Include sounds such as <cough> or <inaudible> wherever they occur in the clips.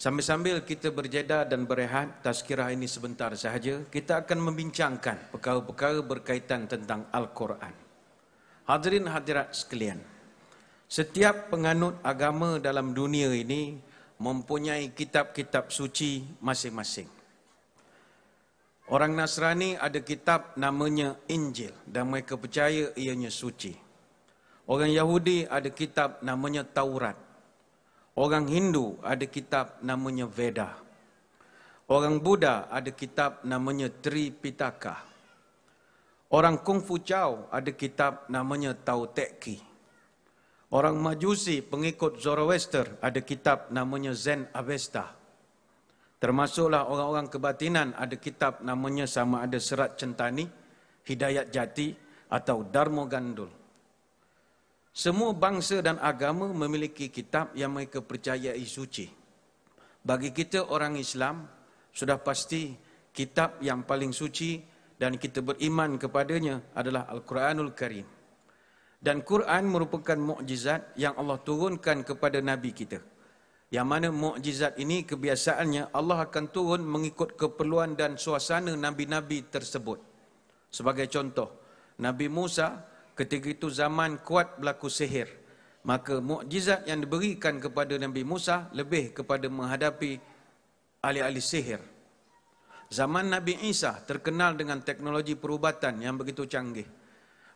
Sambil-sambil kita berjeda dan berehat tazkirah ini sebentar sahaja, kita akan membincangkan perkara-perkara berkaitan tentang Al-Quran. Hadirin hadirat sekalian, setiap penganut agama dalam dunia ini mempunyai kitab-kitab suci masing-masing. Orang Nasrani ada kitab namanya Injil dan mereka percaya ianya suci. Orang Yahudi ada kitab namanya Taurat Orang Hindu ada kitab namanya Veda. Orang Buddha ada kitab namanya Tripitaka. Orang Kung Fu Chao ada kitab namanya Tao Te Ki. Orang Majusi pengikut Zoroaster ada kitab namanya Zen Avesta. Termasuklah orang-orang kebatinan ada kitab namanya sama ada Serat Centani, Hidayat Jati atau Dharma Gandul. Semua bangsa dan agama memiliki kitab yang mereka percayai suci. Bagi kita orang Islam, sudah pasti kitab yang paling suci dan kita beriman kepadanya adalah Al-Quranul Karim. Dan Quran merupakan mukjizat yang Allah turunkan kepada Nabi kita. Yang mana mukjizat ini kebiasaannya Allah akan turun mengikut keperluan dan suasana nabi-nabi tersebut. Sebagai contoh, Nabi Musa Ketika itu zaman kuat berlaku sihir. Maka mukjizat yang diberikan kepada Nabi Musa lebih kepada menghadapi ahli-ahli sihir. Zaman Nabi Isa terkenal dengan teknologi perubatan yang begitu canggih.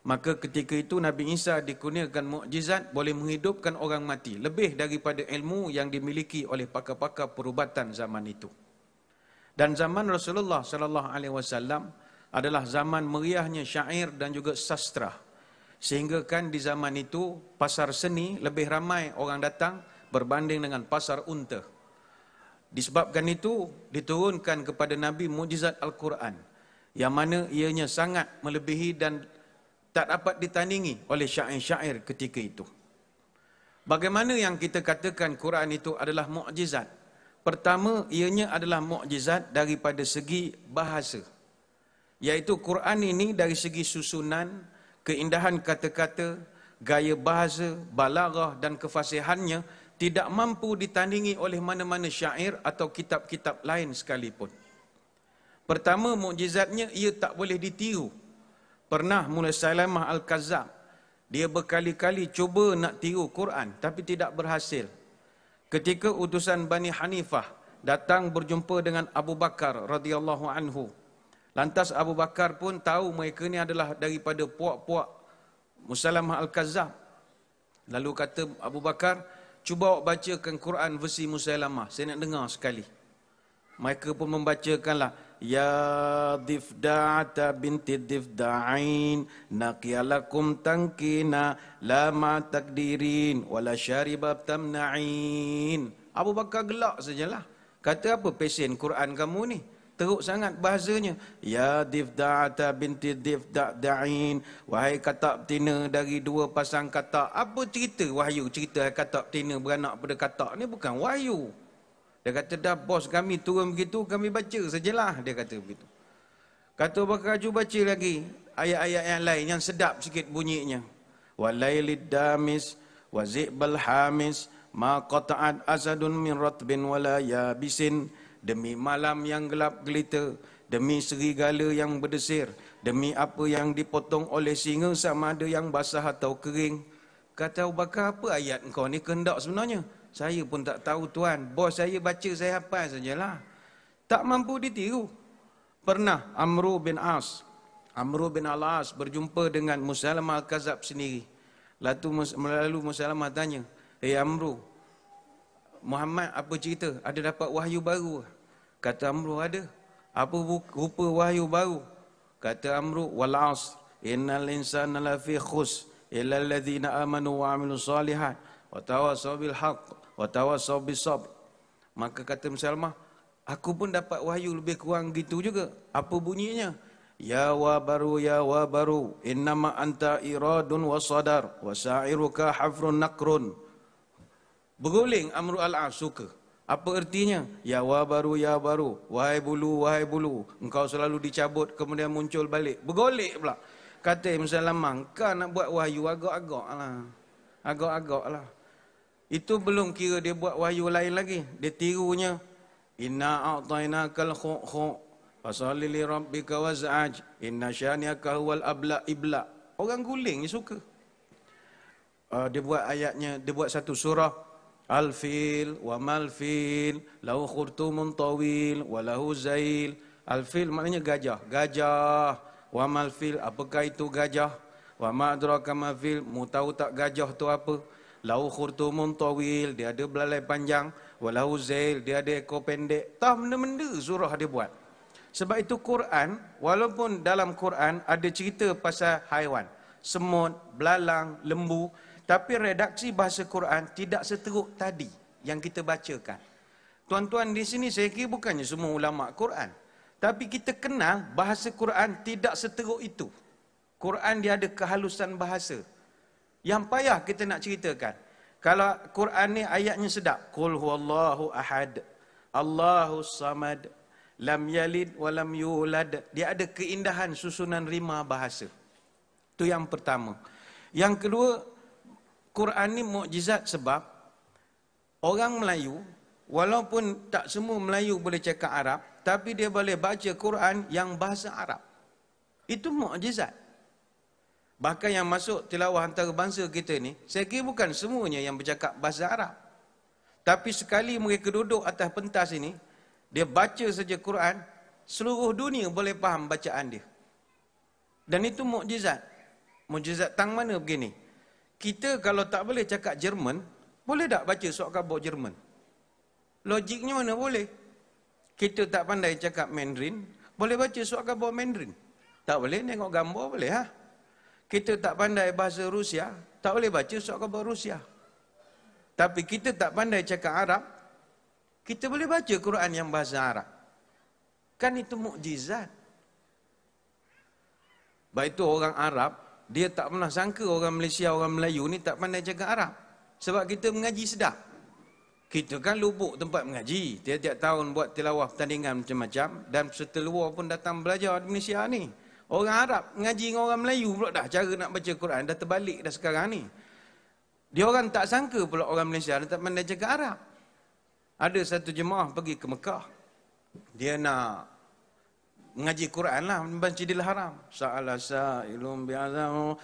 Maka ketika itu Nabi Isa dikurniakan mukjizat boleh menghidupkan orang mati lebih daripada ilmu yang dimiliki oleh pakar-pakar perubatan zaman itu. Dan zaman Rasulullah sallallahu alaihi wasallam adalah zaman meriahnya syair dan juga sastra. Sehingga kan di zaman itu pasar seni lebih ramai orang datang berbanding dengan pasar unta. Disebabkan itu diturunkan kepada Nabi mujizat Al-Quran yang mana ianya sangat melebihi dan tak dapat ditandingi oleh syair-syair ketika itu. Bagaimana yang kita katakan Quran itu adalah mukjizat? Pertama, ianya adalah mukjizat daripada segi bahasa. Yaitu Quran ini dari segi susunan, keindahan kata-kata, gaya bahasa, balarah dan kefasihannya tidak mampu ditandingi oleh mana-mana syair atau kitab-kitab lain sekalipun. Pertama, mukjizatnya ia tak boleh ditiru. Pernah mulai Salamah Al-Kazab, dia berkali-kali cuba nak tiru Quran tapi tidak berhasil. Ketika utusan Bani Hanifah datang berjumpa dengan Abu Bakar radhiyallahu anhu, Lantas Abu Bakar pun tahu mereka ni adalah daripada puak-puak Musalamah Al-Kazzab. Lalu kata Abu Bakar, cuba awak bacakan Quran versi Musalamah. Saya nak dengar sekali. Mereka pun membacakanlah. Ya difda'ata binti difda'in naqiyalakum tangkina Lama takdirin wala syaribab tamna'in. Abu Bakar gelak sajalah. Kata apa pesen Quran kamu ni? Teruk sangat bahasanya. Ya difda'ata binti difda'da'in. Wahai kata betina dari dua pasang kata Apa cerita wahyu? Cerita katak betina beranak pada katak ni bukan wahyu. Dia kata dah bos kami turun begitu kami baca sajalah. Dia kata begitu. Kata bakar haju baca lagi. Ayat-ayat yang lain yang sedap sikit bunyinya. Wa Walailid damis wa zi'bal hamis ma qata'at asadun min ratbin wala yabisin demi malam yang gelap gelita, demi serigala yang berdesir, demi apa yang dipotong oleh singa sama ada yang basah atau kering. Kata Abu Bakar, apa ayat kau ni kehendak sebenarnya? Saya pun tak tahu tuan. Bos saya baca, saya hafal sajalah. Tak mampu ditiru. Pernah Amru bin As. Amru bin Al-As berjumpa dengan Musalamah Al-Kazab sendiri. Lalu melalu Musalamah tanya, Hei eh, Amru, Muhammad apa cerita? Ada dapat wahyu baru? Kata Amru ada. Apa rupa wahyu baru? Kata Amru walas as. Innal insana lafi khus illa alladhina amanu wa amilu salihat wa tawasaw bil haq wa tawasaw bis Maka kata Musa aku pun dapat wahyu lebih kurang gitu juga. Apa bunyinya? Ya wa baru ya wa baru innama anta iradun wa sadar wa sa'iruka hafrun naqrun. Beguling Amru al-As apa ertinya? Ya wa baru ya baru. Wahai bulu, wahai bulu. Engkau selalu dicabut kemudian muncul balik. Bergolik pula. Kata Ibn Salamah, kau nak buat wahyu agak-agak lah. Agak-agak lah. Itu belum kira dia buat wahyu lain lagi. Dia tirunya. Inna a'tayna kal khu' Fasalli li rabbika waz'aj. Inna syaniaka huwal abla' ibla'. Orang guling ni suka. Uh, dia buat ayatnya, dia buat satu surah. Alfil, wa malfil, الفيل له tawil, طويل وله زيل الفيل maknanya gajah gajah wa malfil. apakah itu gajah Wa أدراك ما الفيل mu tahu tak gajah tu apa Lau khurtumun tawil, dia ada belalai panjang. Walau zail, dia ada ekor pendek. Tak benda-benda surah dia buat. Sebab itu Quran, walaupun dalam Quran ada cerita pasal haiwan. Semut, belalang, lembu. Tapi redaksi bahasa Quran tidak seteruk tadi yang kita bacakan. Tuan-tuan di sini saya kira bukannya semua ulama Quran. Tapi kita kenal bahasa Quran tidak seteruk itu. Quran dia ada kehalusan bahasa. Yang payah kita nak ceritakan. Kalau Quran ni ayatnya sedap. Qul huwallahu ahad. Allahu samad. Lam yalid walam yulad. Dia ada keindahan susunan rima bahasa. Itu yang pertama. Yang kedua, Quran ni mukjizat sebab orang Melayu walaupun tak semua Melayu boleh cakap Arab tapi dia boleh baca Quran yang bahasa Arab. Itu mukjizat. Bahkan yang masuk tilawah antarabangsa kita ni, saya kira bukan semuanya yang bercakap bahasa Arab. Tapi sekali mereka duduk atas pentas ini, dia baca saja Quran, seluruh dunia boleh faham bacaan dia. Dan itu mukjizat. Mukjizat tang mana begini? kita kalau tak boleh cakap Jerman, boleh tak baca surat khabar Jerman? Logiknya mana boleh? Kita tak pandai cakap Mandarin, boleh baca surat khabar Mandarin? Tak boleh, tengok gambar boleh. Ha? Kita tak pandai bahasa Rusia, tak boleh baca surat khabar Rusia. Tapi kita tak pandai cakap Arab, kita boleh baca Quran yang bahasa Arab. Kan itu mukjizat. Baik itu orang Arab, dia tak pernah sangka orang Malaysia, orang Melayu ni tak pandai cakap Arab. Sebab kita mengaji sedap. Kita kan lubuk tempat mengaji. Tiap-tiap tahun buat tilawah pertandingan macam-macam. Dan peserta luar pun datang belajar di Malaysia ni. Orang Arab mengaji dengan orang Melayu pula dah. Cara nak baca Quran dah terbalik dah sekarang ni. Dia orang tak sangka pula orang Malaysia ni tak pandai cakap Arab. Ada satu jemaah pergi ke Mekah. Dia nak ngaji Quran lah membaca Masjid lah Haram. Sa'ala sa'ilum bi'azam.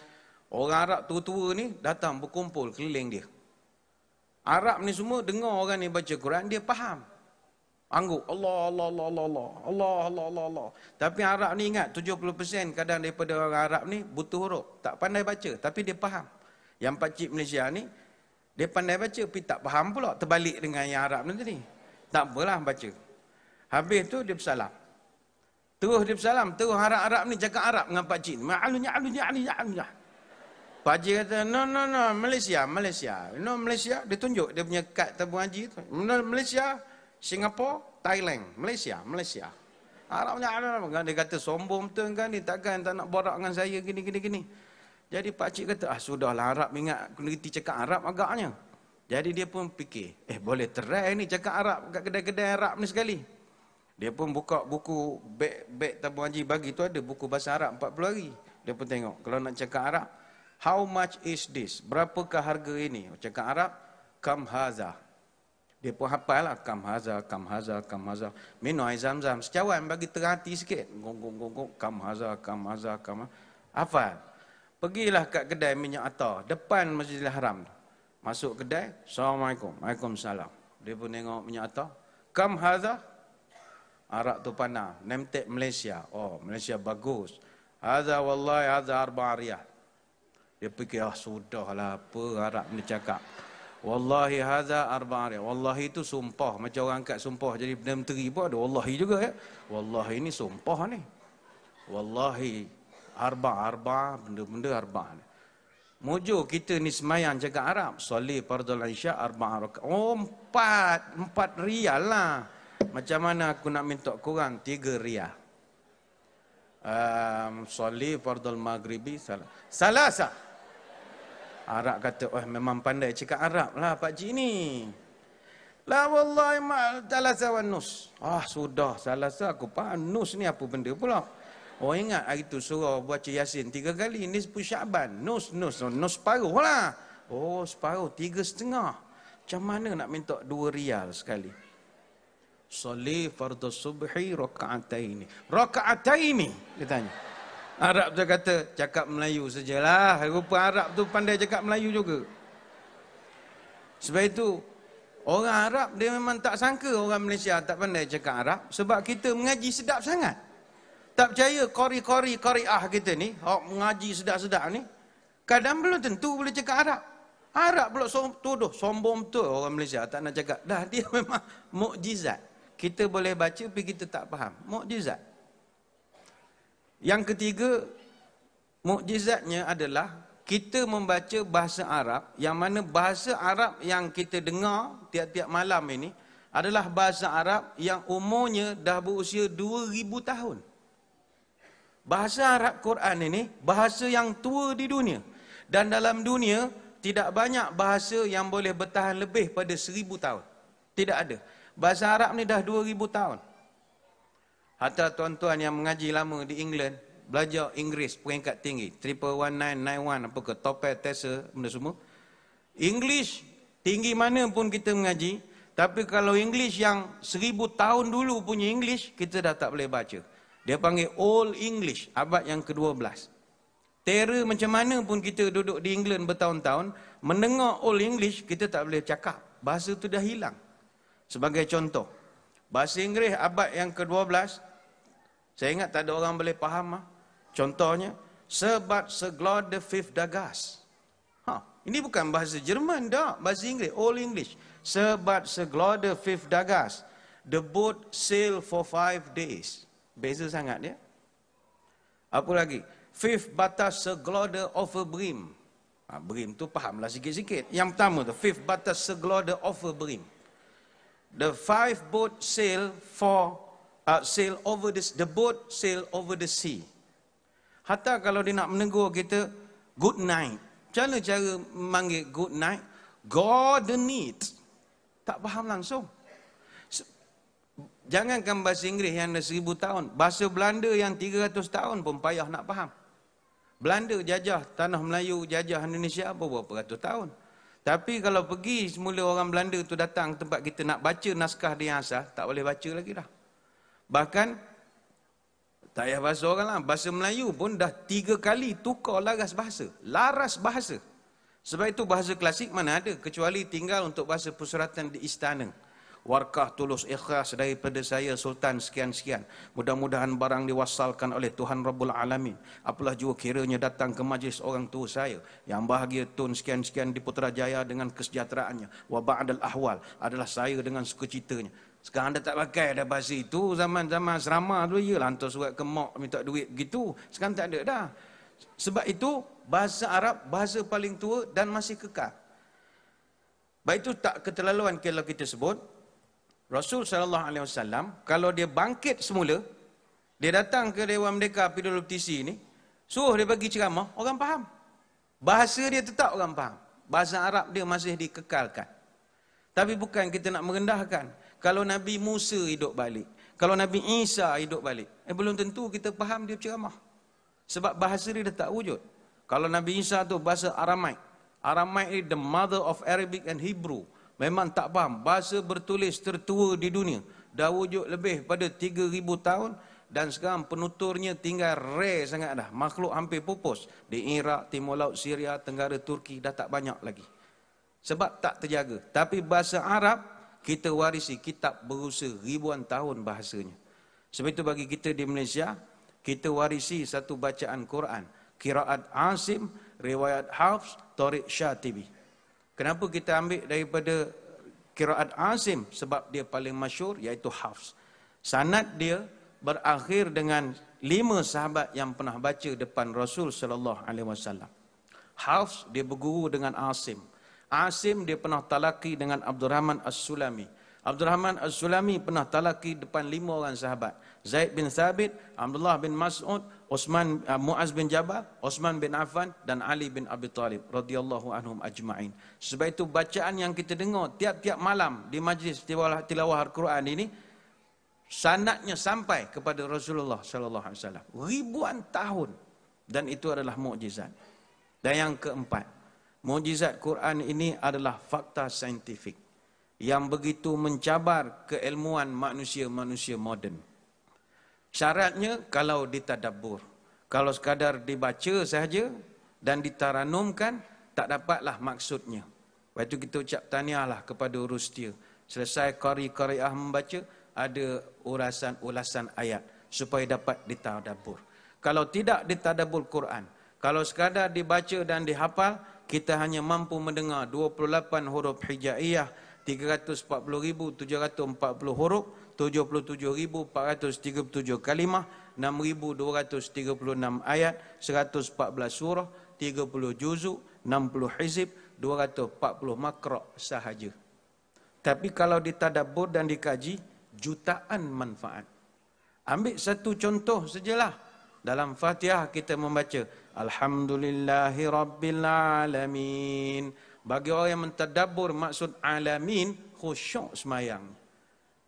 Orang Arab tua-tua ni datang berkumpul keliling dia. Arab ni semua dengar orang ni baca Quran, dia faham. Angguk, Allah, Allah, Allah, Allah, Allah, Allah, Allah, Allah, Allah. Tapi Arab ni ingat, 70% kadang daripada orang Arab ni butuh huruf. Tak pandai baca, tapi dia faham. Yang pakcik Malaysia ni, dia pandai baca, tapi tak faham pula terbalik dengan yang Arab ni tadi. Tak apalah baca. Habis tu dia bersalah. Terus dia bersalam. Terus harap arab ni cakap Arab dengan Pak Cik. Ma'alunya, alunya, alunya, alunya. Pak Cik kata, no, no, no, Malaysia, Malaysia. No, Malaysia. Dia tunjuk dia punya kad tabung haji tu. No, Malaysia, Singapura, Thailand. Malaysia, Malaysia. Arabnya, Arab. Kan dia kata, sombong tu kan Dia Takkan tak nak borak dengan saya, gini, gini, gini. Jadi Pak Cik kata, ah sudahlah Arab ingat kena cakap Arab agaknya. Jadi dia pun fikir, eh boleh terai ni cakap Arab kat kedai-kedai Arab ni sekali. Dia pun buka buku beg beg tabung haji bagi tu ada buku bahasa Arab 40 hari. Dia pun tengok kalau nak cakap Arab, how much is this? Berapakah harga ini? Cakap Arab, kam haza. Dia pun hafal lah kam haza, kam haza, kam haza. Minum air zam-zam. Secawan bagi terhati sikit. Gonggong gonggong kam haza, kam haza, kam ha- hafal. Pergilah kat kedai minyak atar depan Masjidil Haram. Masuk kedai, Assalamualaikum. Waalaikumsalam. Dia pun tengok minyak atar. Kam haza? Arak tu panah. Nemtek Malaysia. Oh, Malaysia bagus. Hadha wallahi hadha arba ariyah. Dia fikir, ah lah apa Arak ni cakap. Wallahi hadha arba ariyah. Wallahi tu sumpah. Macam orang angkat sumpah jadi Perdana Menteri pun ada. Wallahi juga ya. Wallahi ni sumpah ni. Wallahi arba-arba, benda-benda arba ni. Mojo kita ni semayang cakap Arab. Salih, Fardul Aisyah, Arba'ah Rakat. Oh, empat. Empat rial lah. Macam mana aku nak minta kurang tiga riyah? Um, Soli fardul maghribi sal sah. Arab kata, oh, memang pandai cakap Arab lah Pak Cik ni. La wallahi ma'al sah wa nus. Ah, sudah salah sah. aku. Pak nus ni apa benda pula? Oh ingat hari tu surah baca Yasin tiga kali. Ini sepuluh syaban. Nus, nus, nus, nus separuh lah. Oh separuh, tiga setengah. Macam mana nak minta dua rial sekali? Soli fardu subhi rakaataini. dia tanya. Arab tu kata cakap Melayu sajalah. Rupa Arab tu pandai cakap Melayu juga. Sebab itu orang Arab dia memang tak sangka orang Malaysia tak pandai cakap Arab sebab kita mengaji sedap sangat. Tak percaya kori-kori kori ah kita ni, hok mengaji sedap-sedap ni. Kadang belum tentu boleh cakap Arab. Arab pula som- tuduh sombong betul orang Malaysia tak nak cakap. Dah dia <laughs> memang mukjizat kita boleh baca tapi kita tak faham. Mukjizat. Yang ketiga, mukjizatnya adalah kita membaca bahasa Arab yang mana bahasa Arab yang kita dengar tiap-tiap malam ini adalah bahasa Arab yang umurnya dah berusia 2000 tahun. Bahasa Arab Quran ini bahasa yang tua di dunia. Dan dalam dunia tidak banyak bahasa yang boleh bertahan lebih pada 1000 tahun. Tidak ada. Bahasa Arab ni dah 2000 tahun. Hatta tuan-tuan yang mengaji lama di England, belajar Inggeris peringkat tinggi. Triple one nine nine one, apa ke, topet, tesa, benda semua. English tinggi mana pun kita mengaji. Tapi kalau English yang 1000 tahun dulu punya English, kita dah tak boleh baca. Dia panggil Old English, abad yang ke-12. Terror macam mana pun kita duduk di England bertahun-tahun, mendengar Old English, kita tak boleh cakap. Bahasa tu dah hilang. Sebagai contoh, bahasa Inggeris abad yang ke-12, saya ingat tak ada orang boleh faham. Ah? Contohnya, Sir but the Fifth Dagas. Ha, ini bukan bahasa Jerman dah, bahasa Inggeris, all English. Sir but the Fifth Dagas. The boat sail for five days. Beza sangat ya. Apa lagi? Fifth batas segloda of a brim. Ha, brim tu fahamlah sikit-sikit. Yang pertama tu, fifth batas segloda of a brim the five boat sail for uh, sail over the the boat sail over the sea. Hatta kalau dia nak menegur kita good night. Macam mana cara manggil good night? God the need. Tak faham langsung. Jangan kan bahasa Inggeris yang dah seribu tahun. Bahasa Belanda yang 300 tahun pun payah nak faham. Belanda jajah tanah Melayu, jajah Indonesia apa berapa ratus tahun. Tapi kalau pergi semula orang Belanda tu datang tempat kita nak baca naskah dia asal, tak boleh baca lagi dah. Bahkan tak payah bahasa orang lah. Bahasa Melayu pun dah tiga kali tukar laras bahasa. Laras bahasa. Sebab itu bahasa klasik mana ada. Kecuali tinggal untuk bahasa persuratan di istana warkah tulus ikhlas daripada saya Sultan sekian-sekian. Mudah-mudahan barang diwasalkan oleh Tuhan Rabbul Alamin. Apalah juga kiranya datang ke majlis orang tua saya. Yang bahagia Tun sekian-sekian di Putrajaya dengan kesejahteraannya. Wa ba'dal ahwal adalah saya dengan sukacitanya. Sekarang anda tak pakai dah basi itu. Zaman-zaman serama tu je lah. Hantar surat ke mak minta duit gitu. Sekarang tak ada dah. Sebab itu bahasa Arab bahasa paling tua dan masih kekal. Baik itu tak keterlaluan kalau kita sebut Rasul sallallahu alaihi wasallam kalau dia bangkit semula dia datang ke Dewan Merdeka PWTC ni suruh dia bagi ceramah orang faham bahasa dia tetap orang faham bahasa Arab dia masih dikekalkan tapi bukan kita nak merendahkan kalau Nabi Musa hidup balik kalau Nabi Isa hidup balik eh belum tentu kita faham dia ceramah sebab bahasa dia tak wujud kalau Nabi Isa tu bahasa Aramaik Aramaik ni the mother of Arabic and Hebrew memang tak faham bahasa bertulis tertua di dunia dah wujud lebih pada 3000 tahun dan sekarang penuturnya tinggal rare sangat dah makhluk hampir pupus di Iraq, Timur Laut, Syria, Tenggara, Turki dah tak banyak lagi sebab tak terjaga tapi bahasa Arab kita warisi kitab berusia ribuan tahun bahasanya sebab itu bagi kita di Malaysia kita warisi satu bacaan Quran kiraat Asim, riwayat Hafs, Torik Syatibi. Kenapa kita ambil daripada kiraat azim? Sebab dia paling masyur iaitu Hafs. Sanat dia berakhir dengan lima sahabat yang pernah baca depan Rasul sallallahu alaihi wasallam. Hafs dia berguru dengan Asim. Asim dia pernah talaki dengan Abdul Rahman As-Sulami. Abdul Rahman As-Sulami pernah talaki depan lima orang sahabat. Zaid bin Thabit, Abdullah bin Mas'ud, Osman uh, Muaz bin Jabal, Osman bin Affan dan Ali bin Abi Talib radhiyallahu anhum ajma'in. Sebab itu bacaan yang kita dengar tiap-tiap malam di majlis tilawah tilawah Al-Quran ini sanadnya sampai kepada Rasulullah sallallahu alaihi wasallam ribuan tahun dan itu adalah mukjizat. Dan yang keempat, mukjizat Quran ini adalah fakta saintifik yang begitu mencabar keilmuan manusia-manusia moden. Syaratnya kalau ditadabur. Kalau sekadar dibaca sahaja dan ditaranumkan, tak dapatlah maksudnya. Lepas itu kita ucap taniahlah kepada Rustia. Selesai kari-kariah membaca, ada ulasan ulasan ayat supaya dapat ditadabur. Kalau tidak ditadabur Quran, kalau sekadar dibaca dan dihafal, kita hanya mampu mendengar 28 huruf hijaiyah 340,740 huruf, 77,437 kalimah, 6,236 ayat, 114 surah, 30 juzuk, 60 hizib, 240 makrok sahaja. Tapi kalau ditadabur dan dikaji, jutaan manfaat. Ambil satu contoh sajalah. Dalam Fatihah kita membaca, Alhamdulillahi bagi orang yang mentadabur maksud alamin, khusyuk semayang.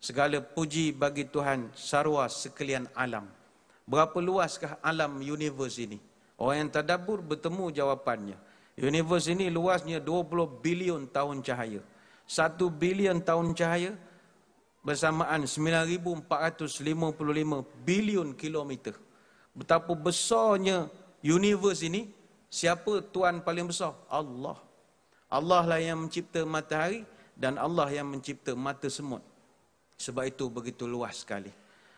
Segala puji bagi Tuhan sarwa sekalian alam. Berapa luaskah alam universe ini? Orang yang tadabur bertemu jawapannya. Universe ini luasnya 20 bilion tahun cahaya. 1 bilion tahun cahaya bersamaan 9,455 bilion kilometer. Betapa besarnya universe ini, siapa tuan paling besar? Allah. Allah lah yang mencipta matahari dan Allah yang mencipta mata semut. Sebab itu begitu luas sekali.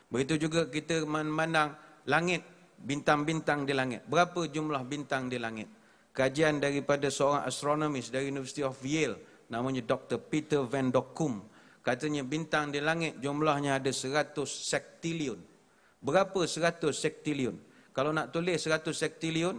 Begitu juga kita memandang langit, bintang-bintang di langit. Berapa jumlah bintang di langit? Kajian daripada seorang astronomis dari University of Yale, namanya Dr. Peter Van Dokum. Katanya bintang di langit jumlahnya ada 100 sektilion. Berapa 100 sektilion? Kalau nak tulis 100 sektilion,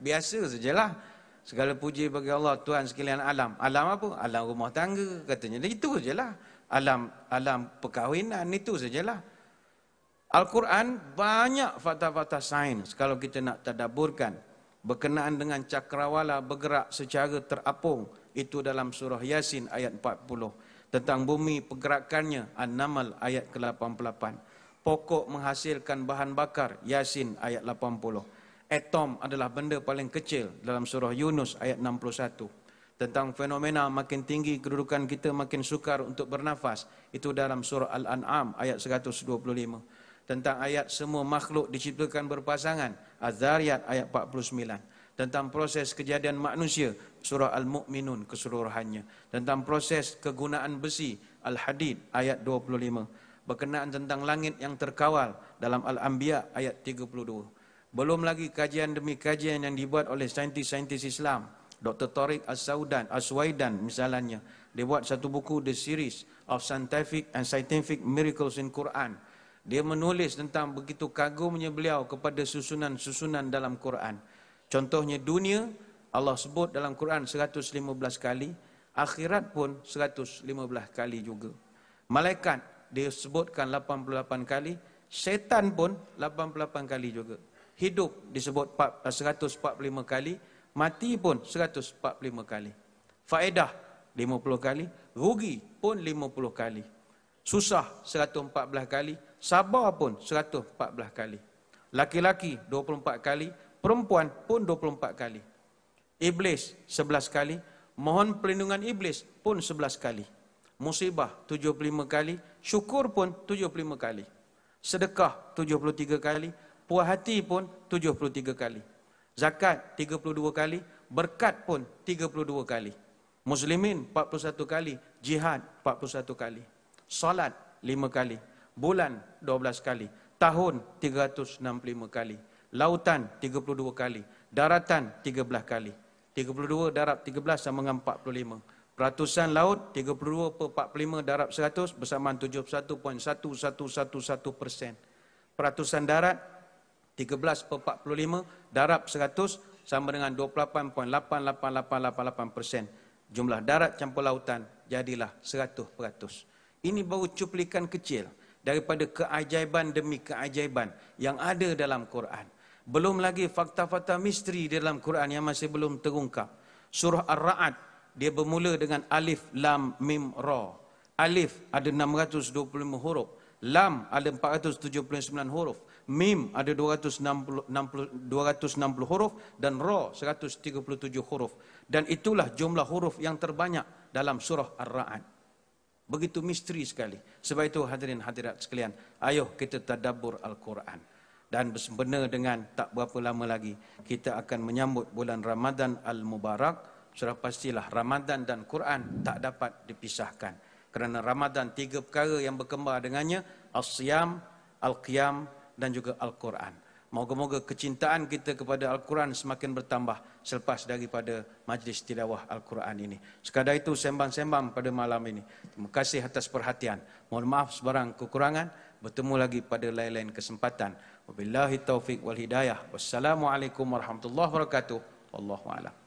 biasa sajalah. Segala puji bagi Allah Tuhan sekalian alam. Alam apa? Alam rumah tangga katanya. Itu sajalah. Alam alam perkahwinan itu sajalah. Al-Quran banyak fakta-fakta sains kalau kita nak tadaburkan berkenaan dengan cakrawala bergerak secara terapung itu dalam surah Yasin ayat 40 tentang bumi pergerakannya An-Naml ayat ke-88 pokok menghasilkan bahan bakar Yasin ayat 80 atom adalah benda paling kecil dalam surah Yunus ayat 61 tentang fenomena makin tinggi kedudukan kita makin sukar untuk bernafas itu dalam surah Al-An'am ayat 125 tentang ayat semua makhluk diciptakan berpasangan Az-Zariyat ayat 49 tentang proses kejadian manusia surah al-mukminun keseluruhannya tentang proses kegunaan besi al-hadid ayat 25 berkenaan tentang langit yang terkawal dalam al-anbiya ayat 32 belum lagi kajian demi kajian yang dibuat oleh saintis-saintis Islam. Dr. Tariq As-Saudan, As-Waidan misalnya. Dia buat satu buku, The Series of Scientific and Scientific Miracles in Quran. Dia menulis tentang begitu kagumnya beliau kepada susunan-susunan dalam Quran. Contohnya dunia, Allah sebut dalam Quran 115 kali. Akhirat pun 115 kali juga. Malaikat, dia sebutkan 88 kali. Setan pun 88 kali juga hidup disebut 145 eh, kali, mati pun 145 kali. Faedah 50 kali, rugi pun 50 kali. Susah 114 kali, sabar pun 114 kali. Laki-laki 24 kali, perempuan pun 24 kali. Iblis 11 kali, mohon perlindungan iblis pun 11 kali. Musibah 75 kali, syukur pun 75 kali. Sedekah 73 kali, puas hati pun 73 kali. Zakat 32 kali, berkat pun 32 kali. Muslimin 41 kali, jihad 41 kali. Solat 5 kali, bulan 12 kali, tahun 365 kali, lautan 32 kali, daratan 13 kali. 32 darab 13 sama dengan 45. Peratusan laut 32 per 45 darab 100 bersamaan 71.1111 persen. Peratusan darat 13.45 darab 100 sama dengan 28.88888% jumlah darat campur lautan jadilah 100%. Ini baru cuplikan kecil daripada keajaiban demi keajaiban yang ada dalam Quran. Belum lagi fakta-fakta misteri di dalam Quran yang masih belum terungkap. Surah ar rad dia bermula dengan alif lam mim ra. Alif ada 625 huruf, lam ada 479 huruf. Mim ada 260, 260 huruf dan Ra 137 huruf. Dan itulah jumlah huruf yang terbanyak dalam surah Ar-Ra'ad. Begitu misteri sekali. Sebab itu hadirin hadirat sekalian, ayuh kita tadabur Al-Quran. Dan bersempena dengan tak berapa lama lagi, kita akan menyambut bulan Ramadan Al-Mubarak. Sudah pastilah Ramadan dan Quran tak dapat dipisahkan. Kerana Ramadan tiga perkara yang berkembar dengannya, Al-Siyam, Al-Qiyam dan juga Al-Quran. Moga-moga kecintaan kita kepada Al-Quran semakin bertambah selepas daripada majlis tilawah Al-Quran ini. Sekadar itu sembang-sembang pada malam ini. Terima kasih atas perhatian. Mohon maaf sebarang kekurangan. Bertemu lagi pada lain-lain kesempatan. Wabillahi taufiq wal hidayah. Wassalamualaikum warahmatullahi wabarakatuh. Wallahu